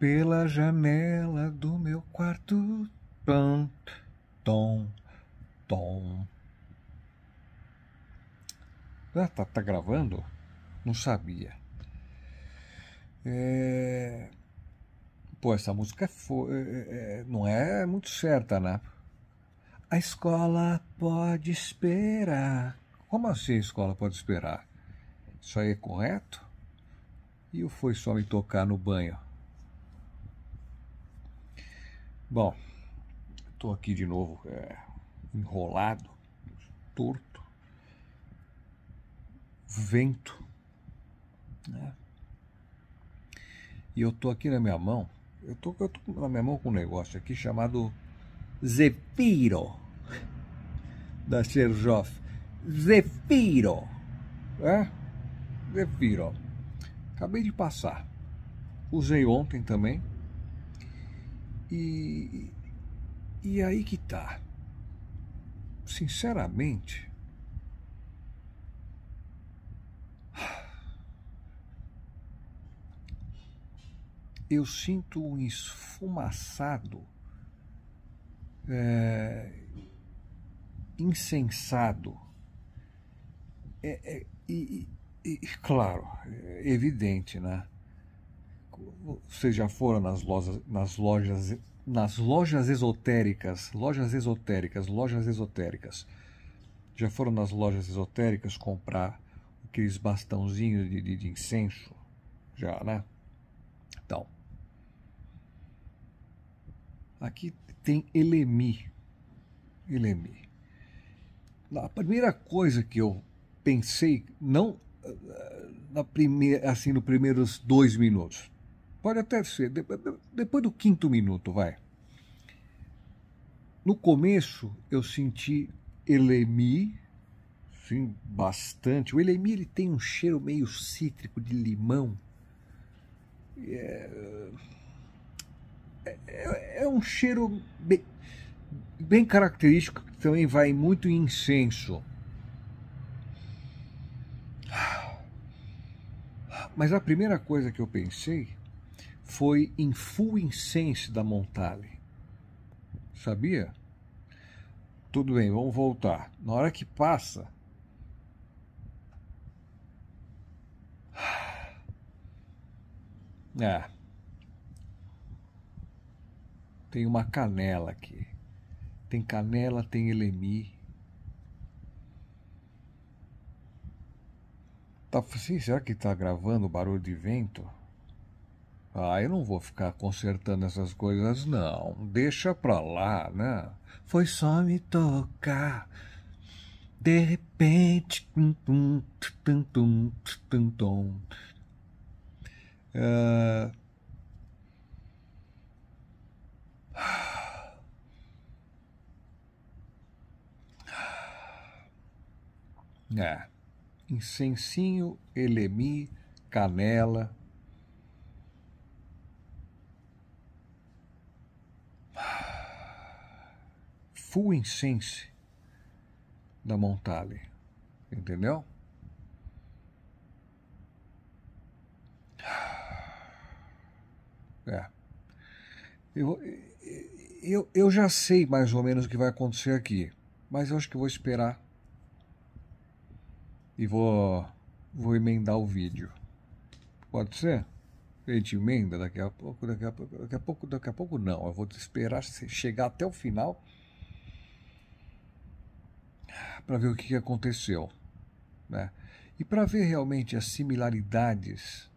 Pela janela do meu quarto, pam, tom, tom. Ah, tá, tá gravando? Não sabia. É... Pô, essa música é, é, é, é... não é muito certa, né? A escola pode esperar. Como assim a escola pode esperar? Isso aí é correto? E o foi só me tocar no banho? Bom, estou aqui de novo é, enrolado, torto, vento, né? E eu estou aqui na minha mão, eu tô, eu tô na minha mão com um negócio aqui chamado Zepiro da Sherjoff. Zepiro, é? Né? Zepiro. Acabei de passar. Usei ontem também, e, e aí que tá. Sinceramente, eu sinto um esfumaçado, é, insensado. É, é, e, e, claro, é evidente, né? vocês já foram nas lojas, nas lojas, nas lojas esotéricas, lojas esotéricas, lojas esotéricas. Já foram nas lojas esotéricas comprar aqueles bastãozinhos de, de, de incenso? Já, né? Então, aqui tem elemi. Elemi. A primeira coisa que eu pensei, não eh, na primeira, assim, nos primeiros dois minutos, Pode até ser. Depois do quinto minuto, vai. No começo, eu senti elemi, sim, bastante. O elemi ele tem um cheiro meio cítrico de limão. É, é, é um cheiro bem, bem característico que também vai muito em incenso. Mas a primeira coisa que eu pensei foi em full Fuinsense da Montale. Sabia? Tudo bem, vamos voltar. Na hora que passa. Ah. Tem uma canela aqui. Tem canela, tem elemi. Tá, será que tá gravando o barulho de vento? Ah, eu não vou ficar consertando essas coisas, não. Deixa pra lá, né? Foi só me tocar. De repente. Tum, tum, tum, tum, tum, tum. Ah. Ah. É. Incensinho, elemi, canela, full incense da Montale. Entendeu? É. Eu, eu, eu já sei mais ou menos o que vai acontecer aqui, mas eu acho que vou esperar e vou, vou emendar o vídeo. Pode ser? A gente emenda daqui a pouco, daqui a pouco, daqui a pouco, daqui a pouco não. Eu vou esperar chegar até o final para ver o que aconteceu. Né? E para ver realmente as similaridades.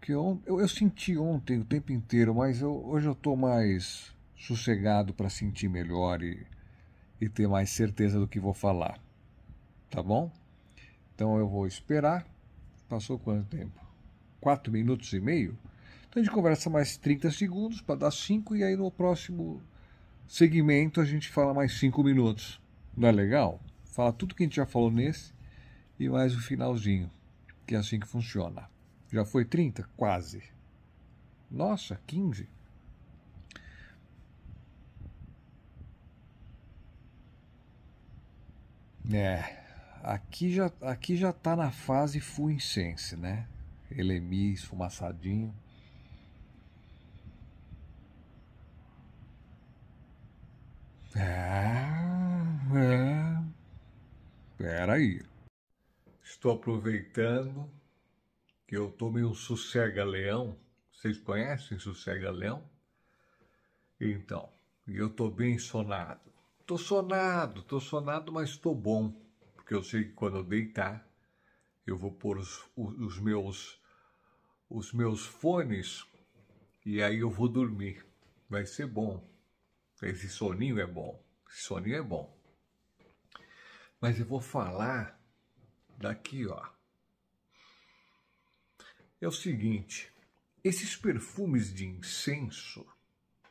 Que eu, eu, eu, senti ontem o tempo inteiro, mas eu, hoje eu estou mais sossegado para sentir melhor e, e ter mais certeza do que vou falar. Tá bom? Então eu vou esperar. Passou quanto tempo? 4 minutos e meio? Então a gente conversa mais 30 segundos para dar 5 e aí no próximo segmento a gente fala mais 5 minutos. Não é legal? Fala tudo que a gente já falou nesse e mais o um finalzinho, que é assim que funciona. Já foi 30? Quase. Nossa, 15? É, aqui já, aqui já tá na fase incense, né? Elemi, é esfumaçadinho. É. É. Peraí. Estou aproveitando que eu tomei um sossega-leão. Vocês conhecem sossega-leão? Então, eu estou bem sonado. Estou sonado, estou sonado, mas estou bom. Porque eu sei que quando eu deitar, eu vou pôr os, os meus os meus fones e aí eu vou dormir. Vai ser bom. Esse soninho é bom. Esse soninho é bom. Mas eu vou falar daqui, ó. É o seguinte, esses perfumes de incenso,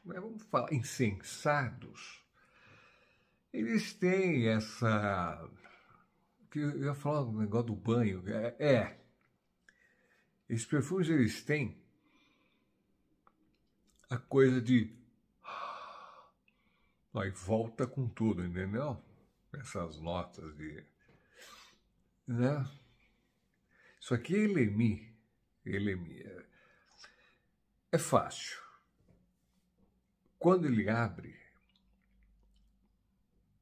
né, vamos falar, incensados, eles têm essa. Eu ia falar do negócio do banho. É, é. Esses perfumes eles têm a coisa de. Aí volta com tudo, entendeu? essas notas de. Né? Isso aqui é elemi. Elemi. É, é fácil. Quando ele abre,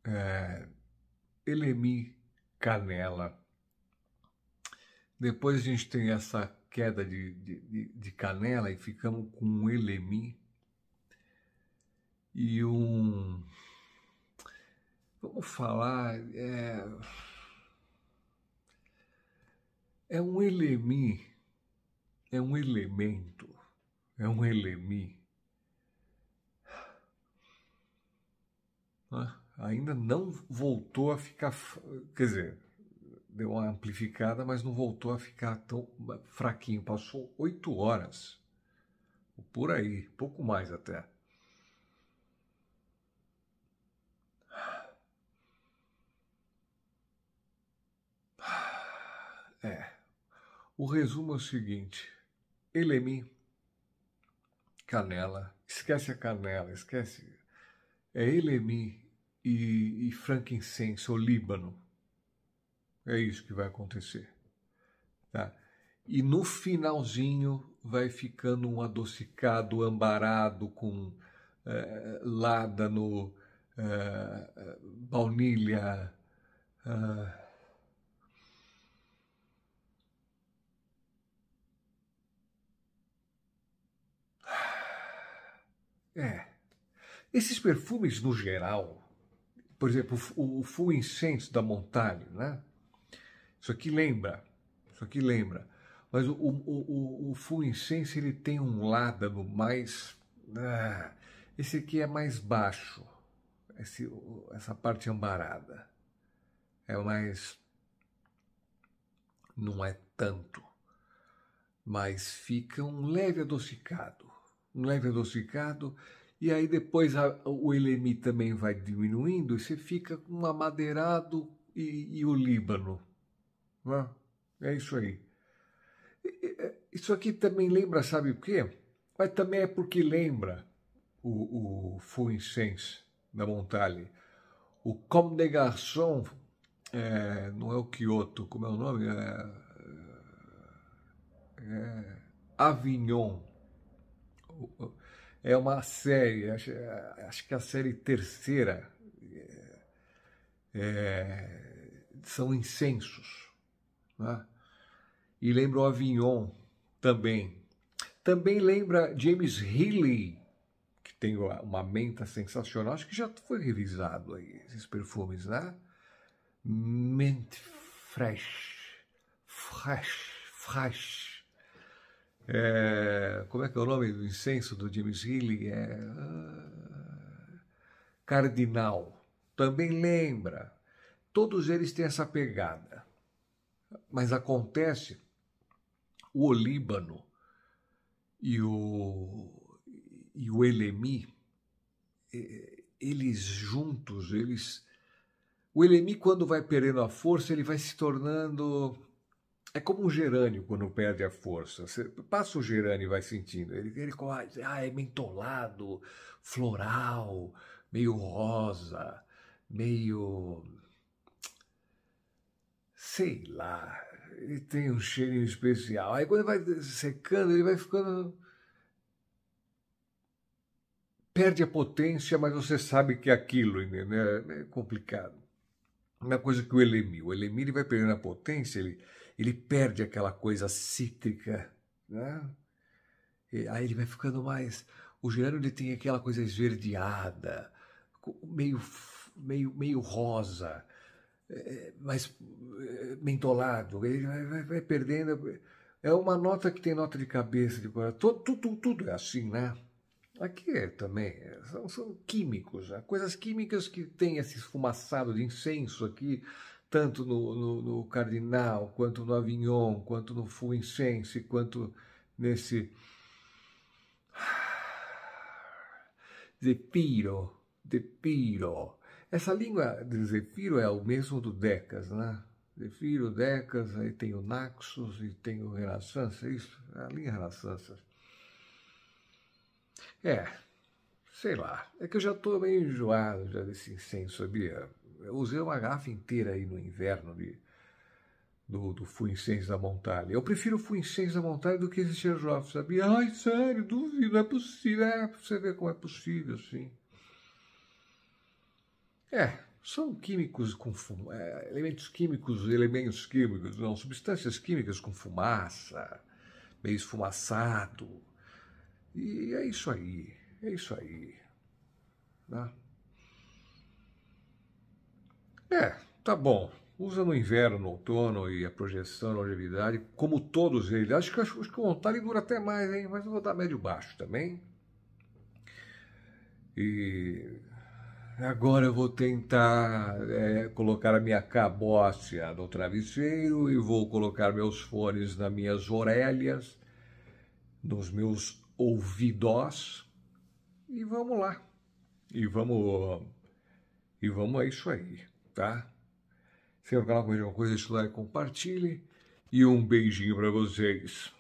é, elemi, canela. Depois a gente tem essa queda de, de, de canela e ficamos com um elemi e um vamos falar, é, é um elemi, é um elemento, é um elemi. Ah, ainda não voltou a ficar, quer dizer, deu uma amplificada, mas não voltou a ficar tão fraquinho. Passou oito horas, por aí, pouco mais até. É. O resumo é o seguinte: Elemi, é Canela, esquece a Canela, esquece. É Elemi é e, e frankincense, ou Líbano. É isso que vai acontecer. Tá? E no finalzinho vai ficando um adocicado, ambarado, com é, no eh, baunilha. Ah, É. Esses perfumes, no geral, por exemplo, o, o Full Incense da Montagne, né? Isso aqui lembra, isso aqui lembra. Mas o, o, o, o Full Incense, ele tem um lado mais... Ah, esse aqui é mais baixo, esse, essa parte ambarada. É mais... Não é tanto, mas fica um leve adocicado não é diagnosticado, e aí depois a, o LMI também vai diminuindo e você fica com um amadeirado e, e o Líbano. Né? É isso aí. É, isso aqui também lembra, sabe o quê? Mas também é porque lembra o, o Fuinsense da Montale. O Comme des Garçons, é, não é o Kyoto, como é o nome? É, é, é Avignon é uma série, acho, acho que é a série terceira é, é, são incensos. Né? E lembra o Avignon também. Também lembra James Healy, que tem uma menta sensacional. Acho que já foi revisado aí esses perfumes, né? Mente Fresh. Fresh, fresh. É, como é que é o nome do incenso do James Healy? É, uh, cardinal. Também lembra. Todos eles têm essa pegada. Mas acontece o Olíbano e o, e o Elemi, é, eles juntos, eles. O Elemi, quando vai perdendo a força, ele vai se tornando é como um gerânio quando perde a força. Você passa o gerânio e vai sentindo. Ele, ele ah, é mentolado, floral, meio rosa, meio. sei lá. Ele tem um cheirinho especial. Aí quando vai secando, ele vai ficando. Perde a potência, mas você sabe que é aquilo, né? É complicado. Uma coisa que o Elemir. O Elemir ele vai perdendo a potência, ele ele perde aquela coisa cítrica, né? E aí ele vai ficando mais. O gerânio ele tem aquela coisa esverdeada, meio, meio, meio rosa, é, é, mais é, mentolado. Ele vai, vai, vai perdendo. É uma nota que tem nota de cabeça, de coração. Tudo, tudo, tudo é assim, né? Aqui é, também. São, são químicos, né? coisas químicas que tem esse esfumaçado de incenso aqui, tanto no, no, no Cardinal, quanto no Avignon, quanto no Fuinsense, quanto nesse Zepiro, Zepiro. Essa língua de Zepiro é o mesmo do Decas, né? Zepiro, Decas, aí tem o Naxos e tem o Renascença, é isso, é a linha Renascença. É, sei lá, é que eu já estou meio enjoado já desse incenso, sabia? Eu usei uma garrafa inteira aí no inverno de, do, do Fuinsense da Montalha. Eu prefiro o Fuinsense da Montalha do que esse Cherzov, sabia? Ai, sério, duvido, não é possível. É, você ver como é possível, sim. É, são químicos com fuma É, elementos químicos, elementos químicos, não, substâncias químicas com fumaça, meio esfumaçado. E é isso aí, é isso aí. Né? É, tá bom. Usa no inverno, no outono e a projeção a longevidade, como todos eles. Acho que, acho, acho que o Ontari dura até mais, hein? Mas eu vou dar médio-baixo também. E agora eu vou tentar é, colocar a minha cabócia no travesseiro e vou colocar meus fones nas minhas orelhas, nos meus ouvidos. E vamos lá. E vamos. E vamos a é isso aí tá? Se o alguma coisa, deixa o like, compartilhe e um beijinho para vocês.